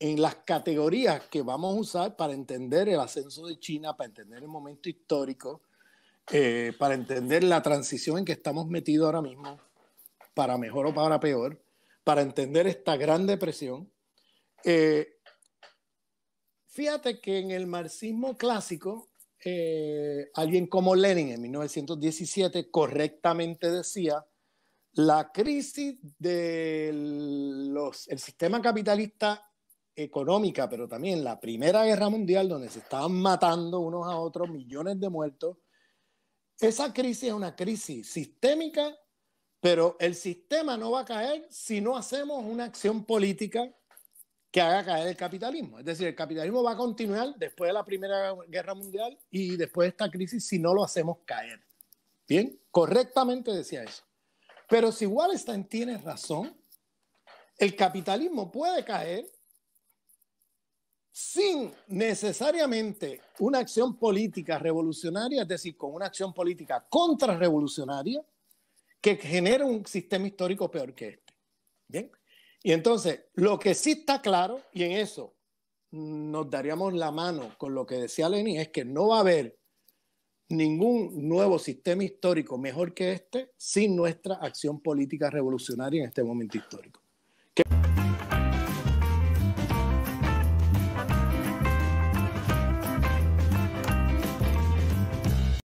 en las categorías que vamos a usar para entender el ascenso de China, para entender el momento histórico, eh, para entender la transición en que estamos metidos ahora mismo, para mejor o para peor, para entender esta gran depresión. Eh, fíjate que en el marxismo clásico, eh, alguien como Lenin en 1917 correctamente decía, la crisis del el sistema capitalista económica, pero también la Primera Guerra Mundial, donde se estaban matando unos a otros, millones de muertos. Esa crisis es una crisis sistémica, pero el sistema no va a caer si no hacemos una acción política que haga caer el capitalismo. Es decir, el capitalismo va a continuar después de la Primera Guerra Mundial y después de esta crisis si no lo hacemos caer. Bien, correctamente decía eso. Pero si en tiene razón, el capitalismo puede caer sin necesariamente una acción política revolucionaria, es decir, con una acción política contrarrevolucionaria que genere un sistema histórico peor que este. Bien, y entonces lo que sí está claro, y en eso nos daríamos la mano con lo que decía Lenin, es que no va a haber ningún nuevo sistema histórico mejor que este sin nuestra acción política revolucionaria en este momento histórico.